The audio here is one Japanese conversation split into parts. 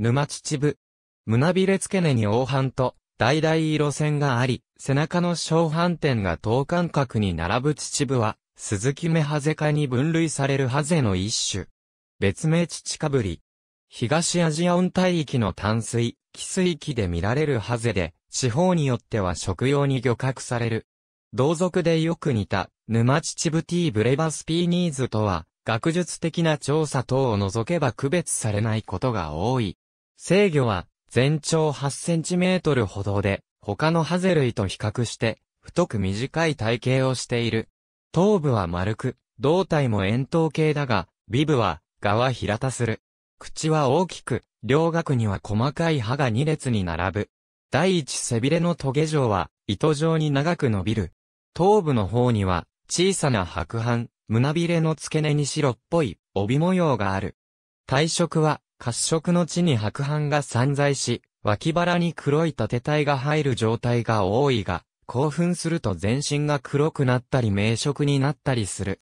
沼秩父。胸びれ付け根に黄斑と、大々色線があり、背中の小斑点が等間隔に並ぶ秩父は、鈴木目ハゼ科に分類されるハゼの一種。別名乳かぶり。東アジア温帯域の淡水、寄水域で見られるハゼで、地方によっては食用に漁獲される。同族でよく似た、沼秩父 T ブレバスピーニーズとは、学術的な調査等を除けば区別されないことが多い。制御は全長8センチメートルほどで、他のハゼ類と比較して、太く短い体型をしている。頭部は丸く、胴体も円筒形だが、尾部は、側平たする。口は大きく、両角には細かい歯が2列に並ぶ。第一背びれの棘状は、糸状に長く伸びる。頭部の方には、小さな白斑、胸びれの付け根に白っぽい、帯模様がある。体色は、褐色の地に白斑が散在し、脇腹に黒い縦体が入る状態が多いが、興奮すると全身が黒くなったり明色になったりする。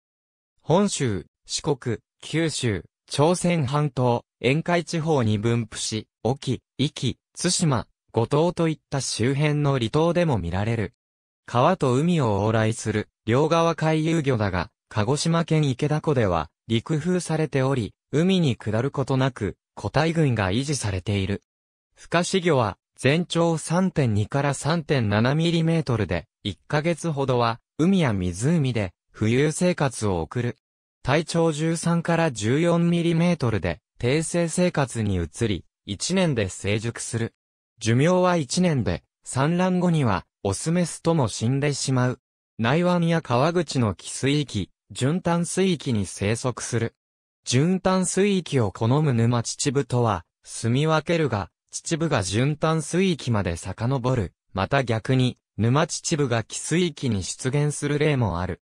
本州、四国、九州、朝鮮半島、沿海地方に分布し、沖、壱岐、津島、五島といった周辺の離島でも見られる。川と海を往来する、両側海遊魚だが、鹿児島県池田湖では、陸風されており、海に下ることなく、個体群が維持されている。不可死魚は、全長3.2から3.7ミリメートルで、1ヶ月ほどは、海や湖で、浮遊生活を送る。体長13から14ミリメートルで、低生生活に移り、1年で成熟する。寿命は1年で、産卵後には、オスメスとも死んでしまう。内湾や川口の汽水域、循環水域に生息する。循環水域を好む沼秩父とは、住み分けるが、秩父が循環水域まで遡る。また逆に、沼秩父が寄水域に出現する例もある。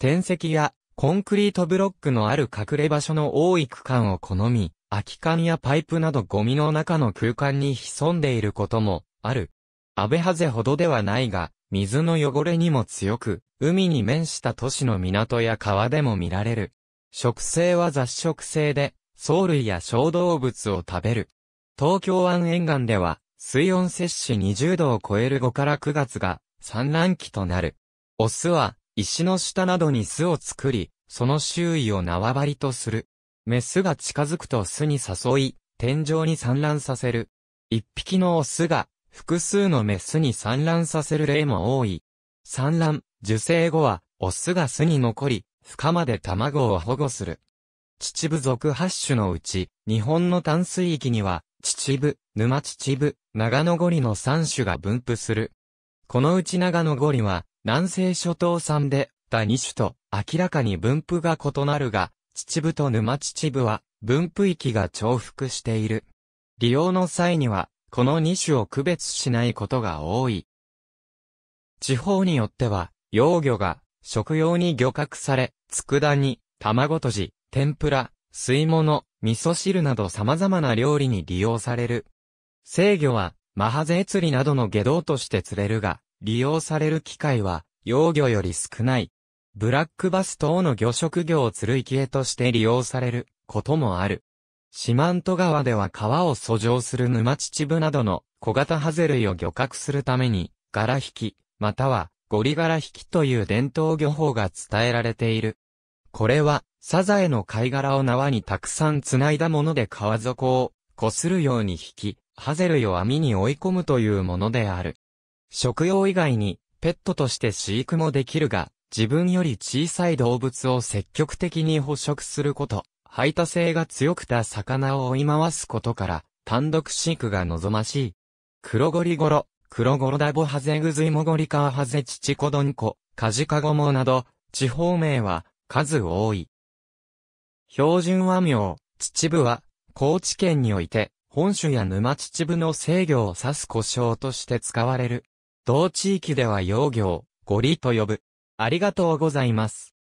天石やコンクリートブロックのある隠れ場所の多い区間を好み、空き缶やパイプなどゴミの中の空間に潜んでいることもある。安倍ハゼほどではないが、水の汚れにも強く、海に面した都市の港や川でも見られる。植生は雑食性で、藻類や小動物を食べる。東京湾沿岸では、水温摂氏20度を超える5から9月が産卵期となる。オスは石の下などに巣を作り、その周囲を縄張りとする。メスが近づくと巣に誘い、天井に産卵させる。一匹のオスが複数のメスに産卵させる例も多い。産卵、受精後は、オスが巣に残り、孵化まで卵を保護する。秩父属8種のうち、日本の淡水域には、秩父、沼秩父、長野ゴリの3種が分布する。このうち長野ゴリは、南西諸島産で、第2種と、明らかに分布が異なるが、秩父と沼秩父は、分布域が重複している。利用の際には、この2種を区別しないことが多い。地方によっては、幼魚が食用に漁獲され、佃煮、卵とじ、天ぷら、水物、味噌汁など様々な料理に利用される。制魚は、マハゼ釣りなどの下道として釣れるが、利用される機会は、幼魚より少ない。ブラックバス等の魚食魚を釣る生きとして利用されることもある。四万十川では川を遡上する沼秩父などの小型ハゼ類を漁獲するために、柄引き、またはゴリ柄引きという伝統漁法が伝えられている。これは、サザエの貝殻を縄にたくさん繋いだもので川底を、こするように引き、ハゼ類を網に追い込むというものである。食用以外に、ペットとして飼育もできるが、自分より小さい動物を積極的に捕食すること、排他性が強くた魚を追い回すことから、単独飼育が望ましい。黒ゴリゴロ、黒ゴロダボハゼグズイモゴリカワハゼチチコドンコ、カジカゴモなど、地方名は数多い。標準和名、秩父は、高知県において、本州や沼秩父の制御を指す故障として使われる。同地域では養業、ゴリと呼ぶ。ありがとうございます。